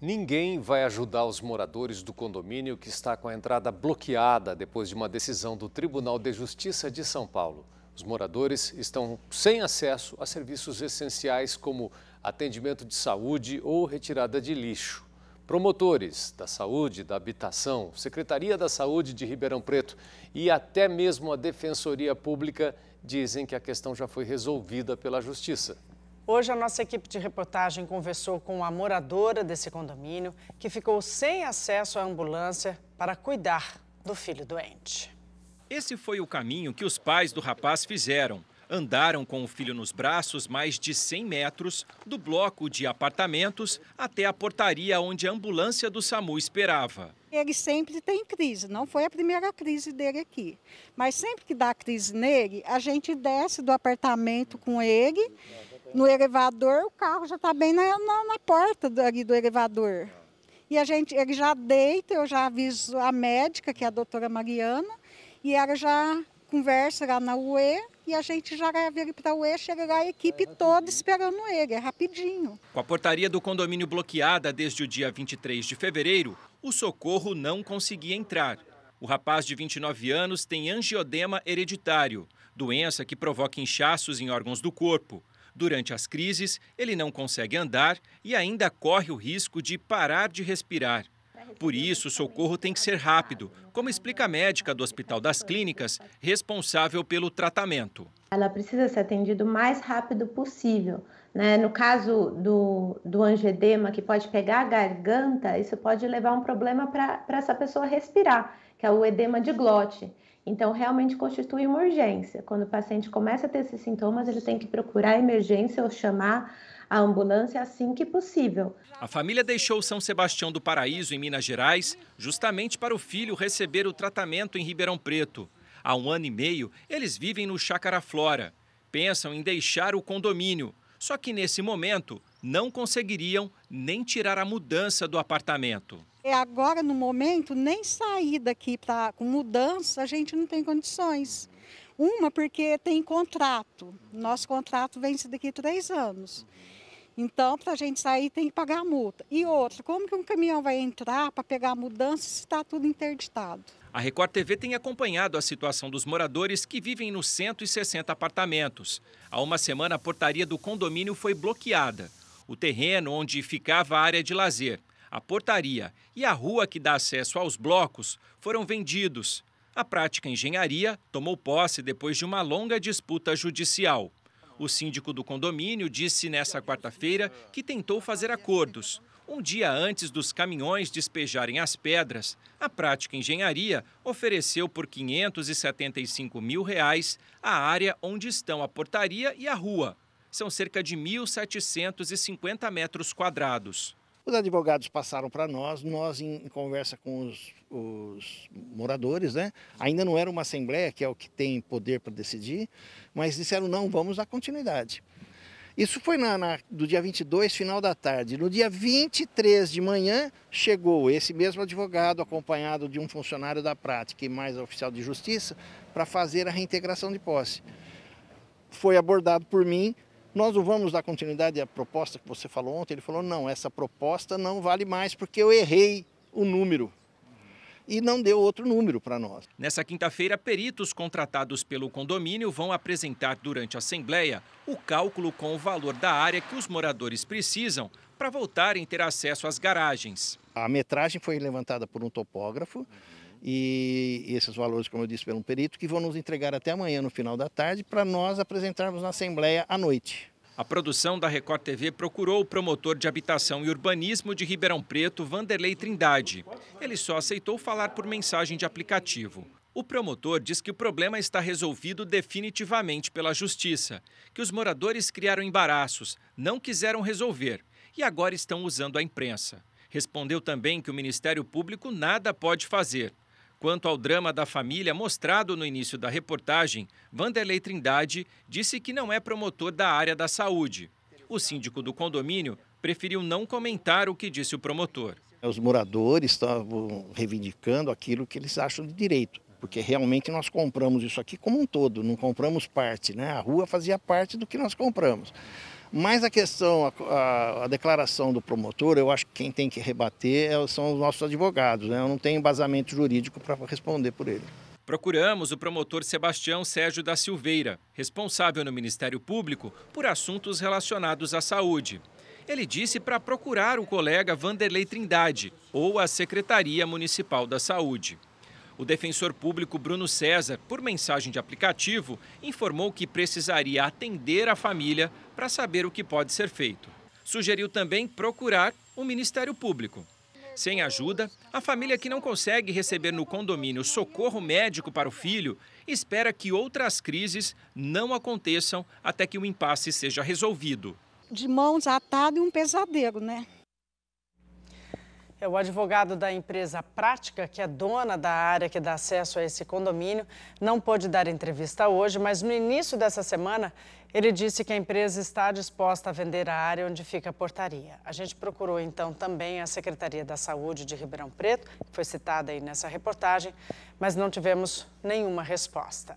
Ninguém vai ajudar os moradores do condomínio que está com a entrada bloqueada depois de uma decisão do Tribunal de Justiça de São Paulo. Os moradores estão sem acesso a serviços essenciais como atendimento de saúde ou retirada de lixo. Promotores da saúde, da habitação, Secretaria da Saúde de Ribeirão Preto e até mesmo a Defensoria Pública dizem que a questão já foi resolvida pela Justiça. Hoje a nossa equipe de reportagem conversou com a moradora desse condomínio que ficou sem acesso à ambulância para cuidar do filho doente. Esse foi o caminho que os pais do rapaz fizeram. Andaram com o filho nos braços mais de 100 metros, do bloco de apartamentos até a portaria onde a ambulância do SAMU esperava. Ele sempre tem crise, não foi a primeira crise dele aqui. Mas sempre que dá crise nele, a gente desce do apartamento com ele no elevador, o carro já está bem na, na, na porta do, ali do elevador. E a gente, ele já deita, eu já aviso a médica, que é a doutora Mariana, e ela já conversa lá na UE e a gente já leva ele para a UE, chega lá a equipe toda esperando ele, é rapidinho. Com a portaria do condomínio bloqueada desde o dia 23 de fevereiro, o socorro não conseguia entrar. O rapaz de 29 anos tem angiodema hereditário, doença que provoca inchaços em órgãos do corpo. Durante as crises, ele não consegue andar e ainda corre o risco de parar de respirar. Por isso, o socorro tem que ser rápido, como explica a médica do Hospital das Clínicas, responsável pelo tratamento. Ela precisa ser atendida o mais rápido possível. Né? No caso do, do angedema, que pode pegar a garganta, isso pode levar a um problema para essa pessoa respirar, que é o edema de glote. Então, realmente constitui uma urgência. Quando o paciente começa a ter esses sintomas, ele tem que procurar a emergência ou chamar a ambulância assim que possível. A família deixou São Sebastião do Paraíso, em Minas Gerais, justamente para o filho receber o tratamento em Ribeirão Preto. Há um ano e meio, eles vivem no Chácara Flora. Pensam em deixar o condomínio, só que nesse momento não conseguiriam nem tirar a mudança do apartamento. É agora, no momento, nem sair daqui para com mudança, a gente não tem condições. Uma, porque tem contrato. Nosso contrato vence daqui três anos. Então, para a gente sair, tem que pagar a multa. E outra, como que um caminhão vai entrar para pegar a mudança se está tudo interditado? A Record TV tem acompanhado a situação dos moradores que vivem nos 160 apartamentos. Há uma semana, a portaria do condomínio foi bloqueada. O terreno onde ficava a área de lazer a portaria e a rua que dá acesso aos blocos foram vendidos. A prática engenharia tomou posse depois de uma longa disputa judicial. O síndico do condomínio disse nessa quarta-feira que tentou fazer acordos. Um dia antes dos caminhões despejarem as pedras, a prática engenharia ofereceu por 575 mil reais a área onde estão a portaria e a rua. São cerca de 1.750 metros quadrados. Os advogados passaram para nós, nós em, conversa com os, os, moradores, né? Ainda não era uma assembleia, que é o que tem poder para decidir, mas disseram não, vamos à continuidade. Isso foi na, na, do dia 22, final da tarde. No dia 23 de manhã, chegou esse mesmo advogado, acompanhado de um funcionário da prática e mais oficial de justiça, para fazer a reintegração de posse. Foi abordado por mim, nós não vamos dar continuidade à proposta que você falou ontem. Ele falou, não, essa proposta não vale mais porque eu errei o número e não deu outro número para nós. Nessa quinta-feira, peritos contratados pelo condomínio vão apresentar durante a assembleia o cálculo com o valor da área que os moradores precisam para voltarem a ter acesso às garagens. A metragem foi levantada por um topógrafo. E esses valores, como eu disse, pelo perito, que vão nos entregar até amanhã, no final da tarde, para nós apresentarmos na Assembleia à noite. A produção da Record TV procurou o promotor de habitação e urbanismo de Ribeirão Preto, Vanderlei Trindade. Ele só aceitou falar por mensagem de aplicativo. O promotor diz que o problema está resolvido definitivamente pela justiça, que os moradores criaram embaraços, não quiseram resolver e agora estão usando a imprensa. Respondeu também que o Ministério Público nada pode fazer, Quanto ao drama da família mostrado no início da reportagem, Vanderlei Trindade disse que não é promotor da área da saúde. O síndico do condomínio preferiu não comentar o que disse o promotor. Os moradores estavam reivindicando aquilo que eles acham de direito, porque realmente nós compramos isso aqui como um todo, não compramos parte, né? A rua fazia parte do que nós compramos. Mas a questão, a, a, a, declaração do promotor, eu acho que quem tem que rebater é são os nossos advogados. Né? Eu não tenho embasamento jurídico para responder por ele. Procuramos o promotor Sebastião Sérgio da Silveira, responsável no Ministério Público por assuntos relacionados à saúde. Ele disse para procurar o colega Vanderlei Trindade ou a Secretaria Municipal da Saúde. O defensor público Bruno César, por mensagem de aplicativo, informou que precisaria atender a família para saber o que pode ser feito. Sugeriu também procurar o Ministério Público. Sem ajuda, a família que não consegue receber no condomínio socorro médico para o filho espera que outras crises não aconteçam até que o impasse seja resolvido. De mãos atadas e um pesadelo, né? É o advogado da empresa Prática, que é dona da área que dá acesso a esse condomínio, não pôde dar entrevista hoje, mas no início dessa semana ele disse que a empresa está disposta a vender a área onde fica a portaria. A gente procurou então também a Secretaria da Saúde de Ribeirão Preto, que foi citada aí nessa reportagem, mas não tivemos nenhuma resposta.